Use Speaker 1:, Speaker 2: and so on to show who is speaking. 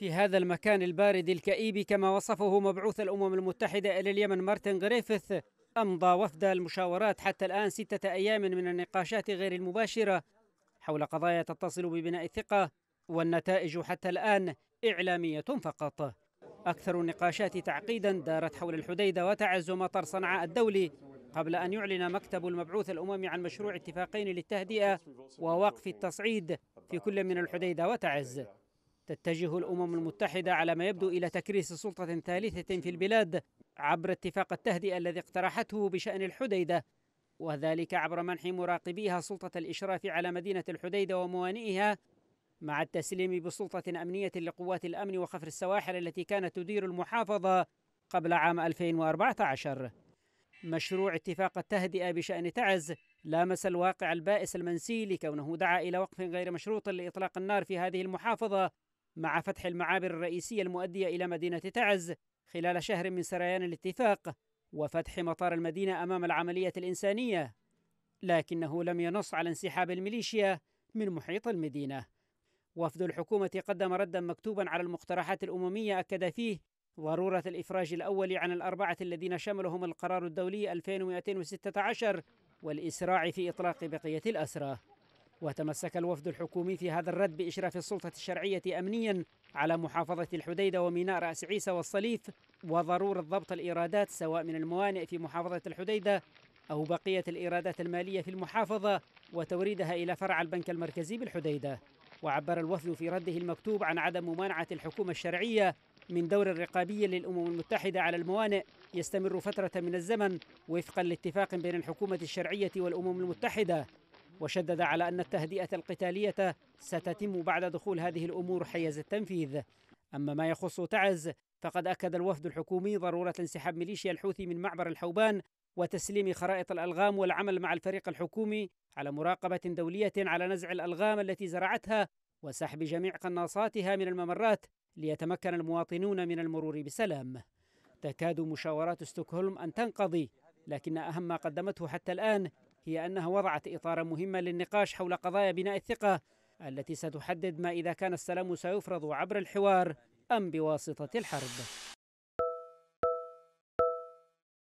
Speaker 1: في هذا المكان البارد الكئيب كما وصفه مبعوث الأمم المتحدة إلى اليمن مارتن غريفيث أمضى وفد المشاورات حتى الآن ستة أيام من النقاشات غير المباشرة حول قضايا تتصل ببناء الثقة والنتائج حتى الآن إعلامية فقط أكثر النقاشات تعقيدا دارت حول الحديدة وتعز مطار صنعاء الدولي قبل أن يعلن مكتب المبعوث الأممي عن مشروع اتفاقين للتهدئة ووقف التصعيد في كل من الحديدة وتعز تتجه الأمم المتحدة على ما يبدو إلى تكريس سلطة ثالثة في البلاد عبر اتفاق التهدئة الذي اقترحته بشأن الحديدة وذلك عبر منح مراقبيها سلطة الإشراف على مدينة الحديدة وموانئها مع التسليم بسلطة أمنية لقوات الأمن وخفر السواحل التي كانت تدير المحافظة قبل عام 2014 مشروع اتفاق التهدئة بشأن تعز لامس الواقع البائس المنسي لكونه دعا إلى وقف غير مشروط لإطلاق النار في هذه المحافظة مع فتح المعابر الرئيسية المؤدية إلى مدينة تعز خلال شهر من سريان الاتفاق وفتح مطار المدينة أمام العملية الإنسانية لكنه لم ينص على انسحاب الميليشيا من محيط المدينة وفد الحكومة قدم ردا مكتوبا على المقترحات الأممية أكد فيه ضرورة الإفراج الأول عن الأربعة الذين شملهم القرار الدولي 2216 والإسراع في إطلاق بقية الأسرى وتمسك الوفد الحكومي في هذا الرد بإشراف السلطة الشرعية أمنيا على محافظة الحديدة وميناء رأس عيسى والصليف وضرورة ضبط الإيرادات سواء من الموانئ في محافظة الحديدة أو بقية الإيرادات المالية في المحافظة وتوريدها إلى فرع البنك المركزي بالحديدة وعبر الوفد في رده المكتوب عن عدم ممانعة الحكومة الشرعية من دور الرقابية للأمم المتحدة على الموانئ يستمر فترة من الزمن وفقا لاتفاق بين الحكومة الشرعية والأمم المتحدة وشدد على أن التهدئة القتالية ستتم بعد دخول هذه الأمور حيز التنفيذ أما ما يخص تعز فقد أكد الوفد الحكومي ضرورة انسحاب ميليشيا الحوثي من معبر الحوبان وتسليم خرائط الألغام والعمل مع الفريق الحكومي على مراقبة دولية على نزع الألغام التي زرعتها وسحب جميع قناصاتها من الممرات ليتمكن المواطنون من المرور بسلام تكاد مشاورات ستوكهولم أن تنقضي لكن أهم ما قدمته حتى الآن هي أنها وضعت إطارا مهما للنقاش حول قضايا بناء الثقة التي ستحدد ما إذا كان السلام سيفرض عبر الحوار أم بواسطة الحرب